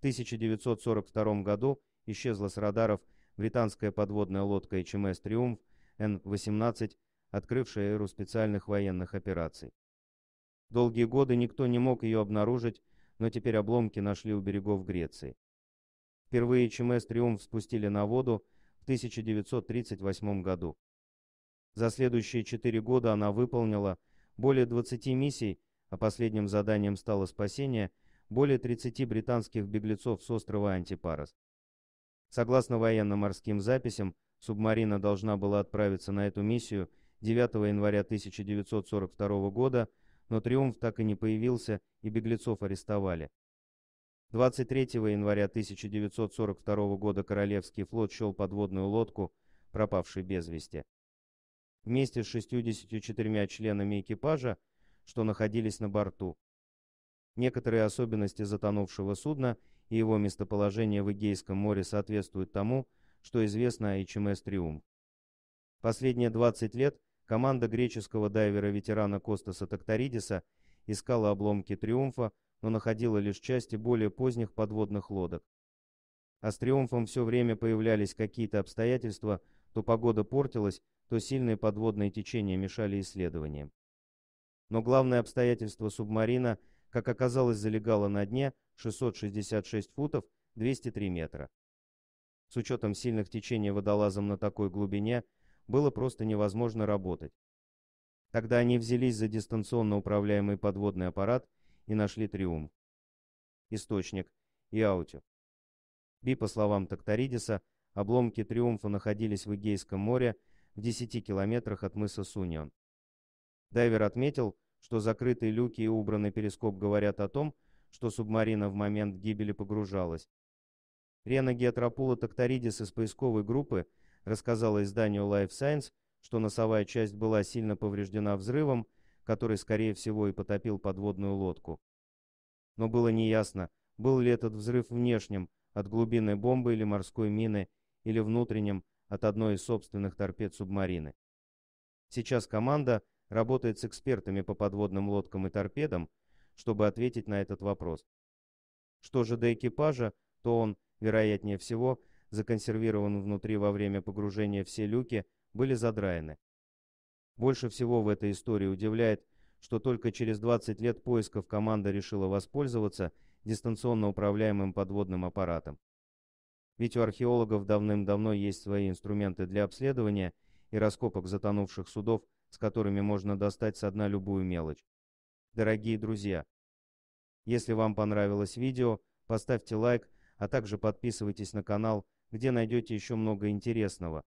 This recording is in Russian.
1942 году исчезла с радаров британская подводная лодка HMS «Триумф» Н-18, открывшая эру специальных военных операций. Долгие годы никто не мог ее обнаружить, но теперь обломки нашли у берегов Греции. Впервые HMS «Триумф» спустили на воду в 1938 году. За следующие четыре года она выполнила более 20 миссий, а последним заданием стало спасение – более 30 британских беглецов с острова Антипарас. Согласно военно-морским записям, субмарина должна была отправиться на эту миссию 9 января 1942 года, но «Триумф» так и не появился, и беглецов арестовали. 23 января 1942 года Королевский флот счел подводную лодку, пропавшей без вести. Вместе с 64 членами экипажа, что находились на борту, Некоторые особенности затонувшего судна и его местоположение в Эгейском море соответствуют тому, что известно о HMS «Триумф». Последние 20 лет команда греческого дайвера-ветерана Костаса Токтаридиса искала обломки «Триумфа», но находила лишь части более поздних подводных лодок. А с «Триумфом» все время появлялись какие-то обстоятельства, то погода портилась, то сильные подводные течения мешали исследованиям. Но главное обстоятельство субмарина как оказалось, залегала на дне 666 футов 203 метра. С учетом сильных течений водолазом на такой глубине было просто невозможно работать. Тогда они взялись за дистанционно управляемый подводный аппарат и нашли Триумф, Источник – Иаутю. Би, по словам Токтаридиса, обломки Триумфа находились в Эгейском море в 10 километрах от мыса Сунион. Дайвер отметил, что закрытые люки и убранный перископ говорят о том, что субмарина в момент гибели погружалась. Рена Геотрапула Токторидис из поисковой группы рассказала изданию Life Science, что носовая часть была сильно повреждена взрывом, который, скорее всего, и потопил подводную лодку. Но было неясно, был ли этот взрыв внешним, от глубины бомбы или морской мины, или внутренним, от одной из собственных торпед субмарины. Сейчас команда работает с экспертами по подводным лодкам и торпедам, чтобы ответить на этот вопрос. Что же до экипажа, то он, вероятнее всего, законсервирован внутри во время погружения все люки, были задраены. Больше всего в этой истории удивляет, что только через 20 лет поисков команда решила воспользоваться дистанционно управляемым подводным аппаратом. Ведь у археологов давным-давно есть свои инструменты для обследования и раскопок затонувших судов – с которыми можно достать со дна любую мелочь. Дорогие друзья, если вам понравилось видео, поставьте лайк, а также подписывайтесь на канал, где найдете еще много интересного.